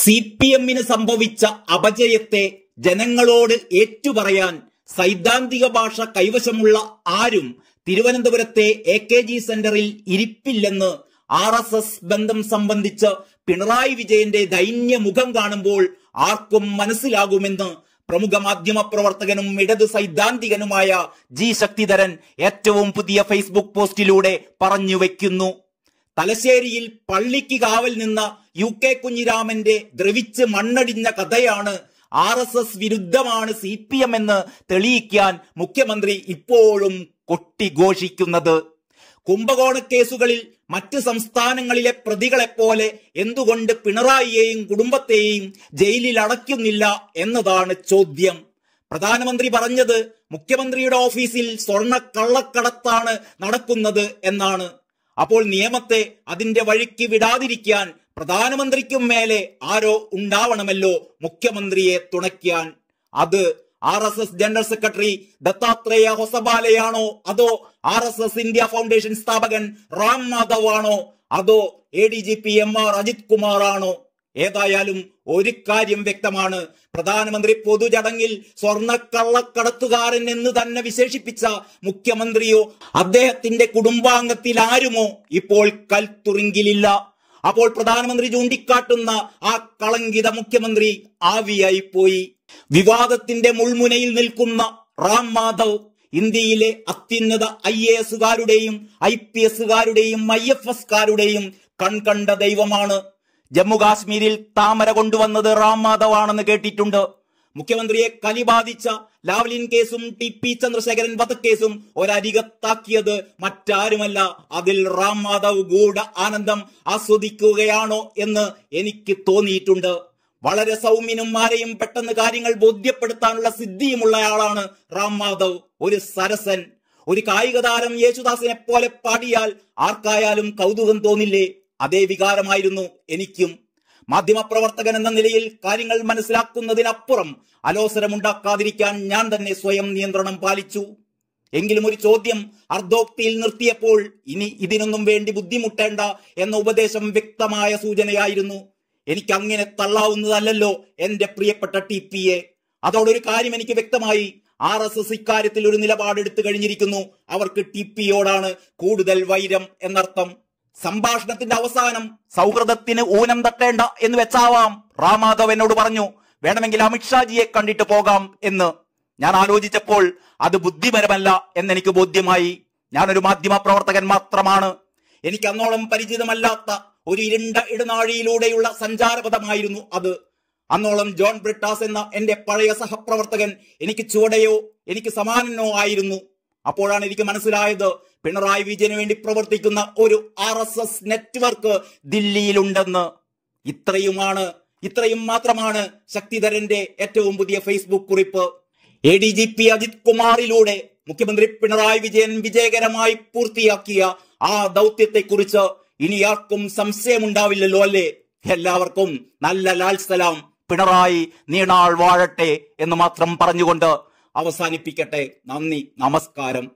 C P എമ്മിന് സംഭവിച്ച അപജയത്തെ ജനങ്ങളോട് ഏറ്റുപറയാൻ സൈദ്ധാന്തിക ഭാഷ കൈവശമുള്ള ആരും തിരുവനന്തപുരത്തെ എ കെ ജി സെന്ററിൽ ഇരിപ്പില്ലെന്ന് ആർ എസ് എസ് ബന്ധം സംബന്ധിച്ച് പിണറായി വിജയന്റെ ദൈന്യ മുഖം കാണുമ്പോൾ ആർക്കും മനസ്സിലാകുമെന്ന് പ്രമുഖ മാധ്യമ പ്രവർത്തകനും ഇടതു സൈദ്ധാന്തികനുമായ ജി ശക്തിധരൻ ഏറ്റവും പുതിയ ഫേസ്ബുക്ക് പോസ്റ്റിലൂടെ പറഞ്ഞു വയ്ക്കുന്നു തലശ്ശേരിയിൽ പള്ളിക്ക് കാവൽ നിന്ന യു കെ കുഞ്ഞിരാമന്റെ ദ്രവിച്ച് മണ്ണടിഞ്ഞ കഥയാണ് ആർ എസ് എസ് വിരുദ്ധമാണ് സി പി എം എന്ന് തെളിയിക്കാൻ മുഖ്യമന്ത്രി ഇപ്പോഴും കൊട്ടിഘോഷിക്കുന്നത് കുംഭകോണ കേസുകളിൽ മറ്റ് സംസ്ഥാനങ്ങളിലെ പ്രതികളെപ്പോലെ എന്തുകൊണ്ട് പിണറായിയെയും കുടുംബത്തെയും ജയിലിൽ അടയ്ക്കുന്നില്ല എന്നതാണ് ചോദ്യം പ്രധാനമന്ത്രി പറഞ്ഞത് മുഖ്യമന്ത്രിയുടെ ഓഫീസിൽ സ്വർണ്ണ കള്ളക്കടത്താണ് നടക്കുന്നത് എന്നാണ് അപ്പോൾ നിയമത്തെ അതിന്റെ വഴിക്ക് വിടാതിരിക്കാൻ പ്രധാനമന്ത്രിക്കും മേലെ ആരോ ഉണ്ടാവണമല്ലോ മുഖ്യമന്ത്രിയെ തുണയ്ക്കാൻ അത് R S S general secretary Dattatreya ഹൊസബാലയാണോ അതോ R S S India foundation സ്ഥാപകൻ റാം മാധവ് ആണോ അതോ A D G P M R Ajith Kumar ആണോ ഏതായാലും ഒരു കാര്യം വ്യക്തമാണ് പ്രധാനമന്ത്രി പൊതുചടങ്ങിൽ സ്വർണക്കള്ളക്കടത്തുകാരൻ എന്ന് തന്നെ വിശേഷിപ്പിച്ച മുഖ്യമന്ത്രിയോ അദ്ദേഹത്തിന്റെ കുടുംബാംഗത്തിൽ ആരുമോ ഇപ്പോൾ കൽത്തുറിങ്കിലില്ല അപ്പോൾ പ്രധാനമന്ത്രി ചൂണ്ടിക്കാട്ടുന്ന ആ കളങ്കിത മുഖ്യമന്ത്രി ആവിയായി പോയി വിവാദത്തിന്റെ മുൾമുനയിൽ നിൽക്കുന്ന റാം മാധവ് ഇന്ത്യയിലെ അത്യുന്നത ഐ എ എസുകാരുടെയും ഐ പി എസുകാരുടെയും ഐ എഫ് എസ്കാരുടെയും കൺകണ്ട ദൈവമാണ് ജമ്മു കാശ്മീരിൽ താമര കൊണ്ടുവന്നത് റാം മാധവ് ആണെന്ന് കേട്ടിട്ടുണ്ട് മുഖ്യമന്ത്രിയെ കലി ബാധിച്ച ലാവ്ലിൻ കേസും ടി പി ചന്ദ്രശേഖരൻ വധക്കേസും ഒരരികത്താക്കിയത് മറ്റാരുമല്ല അതിൽ റാം മാധവ് ഗൂഢ ആനന്ദം ആസ്വദിക്കുകയാണോ എന്ന് എനിക്ക് തോന്നിയിട്ടുണ്ട് വളരെ സൗമ്യനും ആരെയും പെട്ടെന്ന് കാര്യങ്ങൾ ബോധ്യപ്പെടുത്താനുള്ള ആളാണ് റാം മാധവ് ഒരു സരസൻ ഒരു കായിക താരം യേശുദാസിനെ പോലെ പാടിയാൽ ആർക്കായാലും കൗതുകം തോന്നില്ലേ അതേ വികാരമായിരുന്നു എനിക്കും മാധ്യമപ്രവർത്തകൻ എന്ന നിലയിൽ കാര്യങ്ങൾ മനസ്സിലാക്കുന്നതിനപ്പുറം അലോസരമുണ്ടാക്കാതിരിക്കാൻ ഞാൻ തന്നെ സ്വയം നിയന്ത്രണം പാലിച്ചു എങ്കിലും ഒരു ചോദ്യം അർദ്ധോക്തിയിൽ നിർത്തിയപ്പോൾ ഇനി ഇതിനൊന്നും വേണ്ടി ബുദ്ധിമുട്ടേണ്ട എന്ന ഉപദേശം വ്യക്തമായ സൂചനയായിരുന്നു എനിക്ക് അങ്ങനെ തള്ളാവുന്നതല്ലോ എന്റെ പ്രിയപ്പെട്ട ടി പി എ അതോടൊരു കാര്യം എനിക്ക് വ്യക്തമായി ആർ എസ് എസ് ഇക്കാര്യത്തിൽ ഒരു നിലപാടെടുത്തു കഴിഞ്ഞിരിക്കുന്നു അവർക്ക് ടി പിയോടാണ് കൂടുതൽ വൈരം എന്നർത്ഥം സംഭാഷണത്തിന്റെ അവസാനം സൗഹൃദത്തിന് ഊനം തട്ടേണ്ട എന്ന് വെച്ചാവാം റാമാധവ് എന്നോട് പറഞ്ഞു വേണമെങ്കിൽ അമിത്ഷാജിയെ കണ്ടിട്ട് പോകാം എന്ന് ഞാൻ ആലോചിച്ചപ്പോൾ അത് ബുദ്ധിപരമല്ല എന്നെനിക്ക് ബോധ്യമായി ഞാനൊരു മാധ്യമ പ്രവർത്തകൻ മാത്രമാണ് എനിക്ക് അന്നോളം പരിചിതമല്ലാത്ത ഒരു ഇരുണ്ട ഇടനാഴിയിലൂടെയുള്ള സഞ്ചാരപഥമായിരുന്നു അത് അന്നോളം ജോൺ ബ്രിട്ടാസ് എന്ന എന്റെ പഴയ സഹപ്രവർത്തകൻ എനിക്ക് ചുവടയോ എനിക്ക് സമാനനോ ആയിരുന്നു അപ്പോഴാണ് എനിക്ക് മനസ്സിലായത് പിണറായി വിജയന് വേണ്ടി പ്രവർത്തിക്കുന്ന ഒരു ആർ എസ് എസ് നെറ്റ്വർക്ക് ദില്ലിയിലുണ്ടെന്ന് ഇത്രയുമാണ് ഇത്രയും മാത്രമാണ് ശക്തിധരന്റെ ഏറ്റവും പുതിയ ഫേസ്ബുക്ക് കുറിപ്പ് A D G P Ajith കുമാറിലൂടെ മുഖ്യമന്ത്രി പിണറായി വിജയൻ വിജയകരമായി പൂർത്തിയാക്കിയ ആ ദൗത്യത്തെക്കുറിച്ച് ഇനി ആർക്കും സംശയമുണ്ടാവില്ലല്ലോ അല്ലേ എല്ലാവർക്കും നല്ല ലാൽ സലാം പിണറായി നീണാൾ വാഴട്ടെ എന്ന് മാത്രം പറഞ്ഞുകൊണ്ട് അവസാനിപ്പിക്കട്ടെ നന്ദി നമസ്കാരം